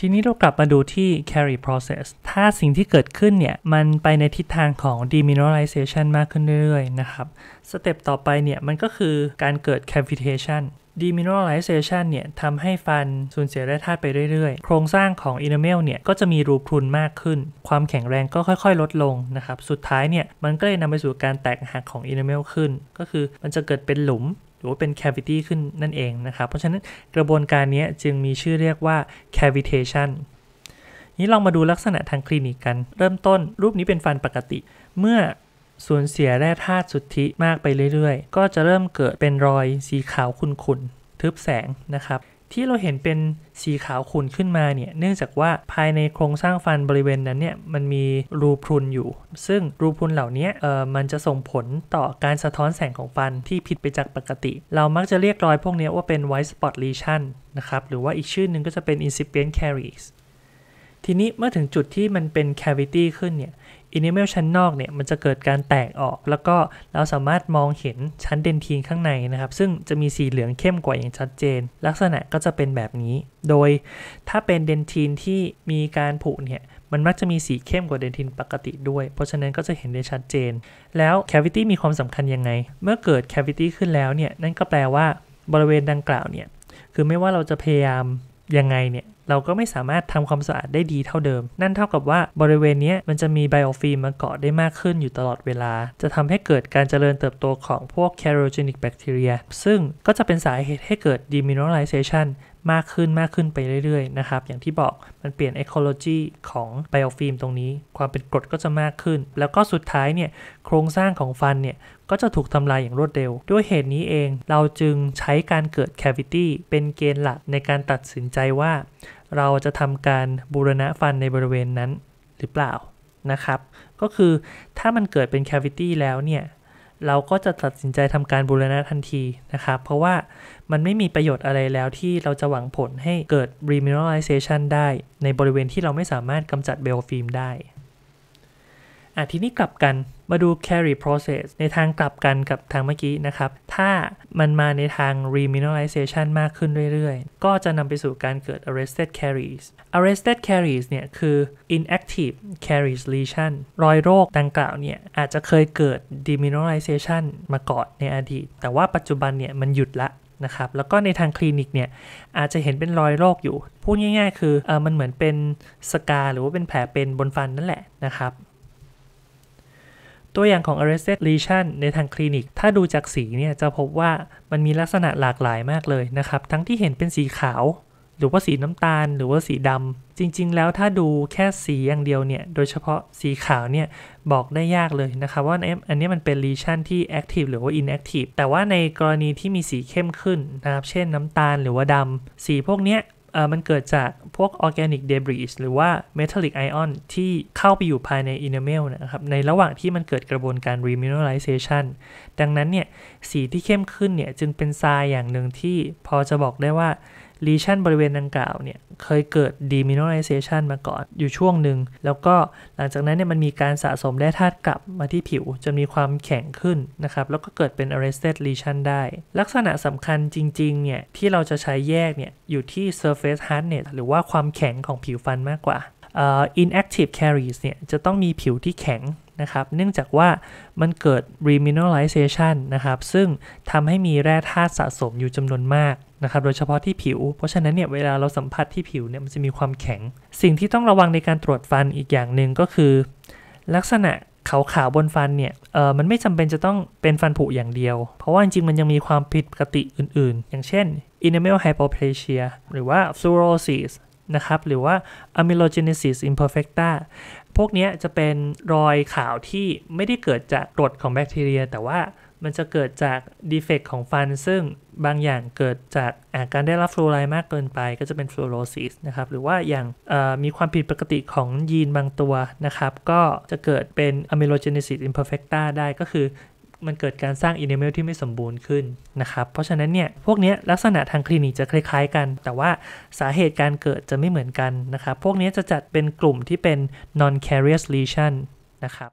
ทีนี้เรากลับมาดูที่ carry process ถ้าสิ่งที่เกิดขึ้นเนี่ยมันไปในทิศทางของ demineralization มากขึ้นเรื่อยๆนะครับสเต็ปต่อไปเนี่ยมันก็คือการเกิด cavitation demineralization เนี่ยทำให้ฟันสูญเสียแร่ธาตุไปเรื่อยๆ โครงสร้างของ enamel เนี่ยก็จะมีรูพรุนมากขึ้น ความแข็งแรงก็ค่อยๆลดลงนะครับสุดท้ายเนี่ยมันก็เลยนำไปสู่การแตกหักของ enamel ขึ้น ก็คือมันจะเกิดเป็นหลุมรือว่าเป็น cavity ขึ้นนั่นเองนะครับ เพราะฉะนั้นกระบวนการนี้จึงมีชื่อเรียกว่า cavitation นี้ลองมาดูลักษณะทางคลินิกกัน เริ่มต้นรูปนี้เป็นฟันปกติ เมื่อสูญเสียแร่ธาตุสุทธิมากไปเรื่อยๆ ก็จะเริ่มเกิดเป็นรอยสีขาวขุ่นๆทึบแสงนะครับที่เราเห็นเป็นสีขาวขุ่นขึ้นมาเนี่ย เนื่องจากว่าภายในโครงสร้างฟันบริเวณนั้นเนี่ย มันมีรูพรุนอยู่ ซึ่งรูพรุนเหล่านี้เอ่อ มันจะส่งผลต่อการสะท้อนแสงของฟันที่ผิดไปจากปกติ เรามักจะเรียกรอยพวกนี้ว่าเป็น white spot lesion นะครับ หรือว่าอีกชื่อหนึ่งก็จะเป็น incipient caries ทีนี้เมื่อถึงจุดที่มันเป็น cavity ขึ้นเนี่ยอินเนเมลชั้นนอกเนี่ยมันจะเกิดการแตกออกแล้วก็เราสามารถมองเห็นชั้นเดนทีนข้างในนะครับซึ่งจะมีสีเหลืองเข้มกว่าอย่างชัดเจน ลักษณะก็จะเป็นแบบนี้ โดย ถ้าเป็นเดนทีนที่มีการผุเนี่ยมันมักจะมีสีเข้มกว่าเดนทินปกติด้วย เพราะฉะนั้นก็จะเห็นได้ชัดเจนแล้วแคฟิตี้มีความสำคัญยังไงเมื่อเกิดแคฟิตี้ขึ้นแล้วเนี่ยนั่นก็แปลว่าบริเวณดังกล่าวเนี่ยคือไม่ว่าเราจะพยายามยังไงเนี่ยเราก็ไม่สามารถทำความสะอาดได้ดีเท่าเดิม นั่นเท่ากับว่าบริเวณนี้มันจะมีไบโอฟิล์มมาเกาะได้มากขึ้นอยู่ตลอดเวลา จะทำให้เกิดการเจริญเติบโตของพวกคโรเจนิกแบคทีเ r i a ซึ่งก็จะเป็นสาเหตุให้เกิดดีมิ n นไลเซชันมากขึ้นมากขึ้นไปเรื่อยๆนะครับ อย่างที่บอกมันเปลี่ยนเ e โอโลจีของไบโอฟิล์มตรงนี้ ความเป็นกรดก็จะมากขึ้น แล้วก็สุดท้ายเนี่ยโครงสร้างของฟันเนี่ยก็จะถูกทำลายอย่างรวดเร็ว ด้วยเหตุนี้เองเราจึงใช้การเกิดแค a ิตี้เป็นเกณฑ์หลักในการตัดสินใจว่า เราจะทำการบูรณะฟันในบริเวณนั้นหรือเปล่านะครับ ก็คือถ้ามันเกิดเป็นแค a ิตี้แล้วเนี่ยเราก็จะตัดสินใจทำการบูรณะทันทีนะครับ เพราะว่ามันไม่มีประโยชน์อะไรแล้วที่เราจะหวังผลให้เกิด remineralization ได้ ในบริเวณที่เราไม่สามารถกำจัดเบลฟิล์มได้อ่ะทีนี้กลับกันมาดู carry process ในทางกลับกันกับทางเมื่อกี้นะครับ ถ้ามันมาในทาง remineralization มากขึ้นเรื่อยๆ ก็จะนำไปสู่การเกิด arrested carries arrested carries เนี่ยคือ inactive carries lesion รอยโรคดังกล่าวเนี่ยอาจจะเคยเกิด demineralization มาก่อนในอดีตแต่ว่าปัจจุบันเนี่ยมันหยุดละนะครับ แล้วก็ในทางคลินิกเนี่ยอาจจะเห็นเป็นรอยโรคอยู่ พูดง่าย ๆ คืออมันเหมือนเป็นสกาหรือว่าเป็นแผลเป็นบนฟันนั่นแหละนะครับตัวอย่างของ arrested lesion ในทางคลินิก ถ้าดูจากสีเนี่ย จะพบว่ามันมีลักษณะหลากหลายมากเลยนะครับ ทั้งที่เห็นเป็นสีขาว หรือว่าสีน้ำตาล หรือว่าสีดำ จริง ๆ แล้วถ้าดูแค่สีอย่างเดียวเนี่ย โดยเฉพาะสีขาวเนี่ย บอกได้ยากเลยนะครับ ว่าอันนี้มันเป็น lesion ที่ active หรือว่า inactive แต่ว่าในกรณีที่มีสีเข้มขึ้นนะครับ เช่นน้ำตาลหรือว่าดำสีพวกเนี้ยมันเกิดจากพวกออร์แกนิกเดบริสหรือว่าเมทัลลิกไอออนที่เข้าไปอยู่ภายในอินนเอร์เมลนะครับ ในระหว่างที่มันเกิดกระบวนการรีมิเนอร l i z a t i o ดังนั้นเนี่ย สีที่เข้มขึ้นเนี่ย จึงเป็นทรายอย่างหนึ่งที่พอจะบอกได้ว่าลีชันบริเวณดังกล่าวเนี่ยเคยเกิดดีมินอลไ z เซชันมาก่อนอยู่ช่วงหนึ่ง แล้วก็หลังจากนั้นเนี่ยมันมีการสะสมแร่ธาตุกลับมาที่ผิวจนมีความแข็งขึ้นนะครับแล้วก็เกิดเป็นาร์เรสเตดลีชันได้ ลักษณะสำคัญจริงๆเนี่ยที่เราจะใช้แยกเนี่ยอยู่ที่ surface hardness หรือว่าความแข็งของผิวฟันมากกว่า uh, inactive caries เนี่ยจะต้องมีผิวที่แข็งนะครับเนื่องจากว่ามันเกิด remineralization นะครับซึ่งทำให้มีแร่ธาตุสะสมอยู่จำนวนมากนะครับโดยเฉพาะที่ผิว เพราะฉะนั้นเนี่ยเวลาเราสัมผัสที่ผิวเนี่ยมันจะมีความแข็ง สิ่งที่ต้องระวังในการตรวจฟันอีกอย่างหนึ่งก็คือ ลักษณะขาวๆบนฟันเนี่ยเออมันไม่จำเป็นจะต้องเป็นฟันผุอย่างเดียว เพราะว่าจริงๆมันยังมีความผิดปกติอื่นๆ อย่างเช่น enamel hypoplasia หรือว่า fluorosis นะครับหรือว่า amelogenesis imperfecta พวกนี้จะเป็นรอยขาวที่ไม่ได้เกิดจากกรดของแบคทีเรีย แต่ว่ามันจะเกิดจากดีเฟกของฟัน ซึ่งบางอย่างเกิดจากาการได้รับฟลูอไรด์มากเกินไปก็จะเป็นฟลูโรซิสนะครับหรือว่าอย่างมีความผิดปกติของยีนบางตัวนะครับ ก็จะเกิดเป็นอะมิโลเจเนซิสอิมเพอร์เฟกตาได้ก็คือ มันเกิดการสร้างอินเมลที่ไม่สมบูรณ์ขึ้นนะครับ เพราะฉะนั้นเนี่ยพวกนี้ลักษณะทางคลินิกจะคล้ายๆกัน แต่ว่าสาเหตุการเกิดจะไม่เหมือนกันนะครับ พวกนี้จะจัดเป็นกลุ่มที่เป็น non-carious lesion นะครับ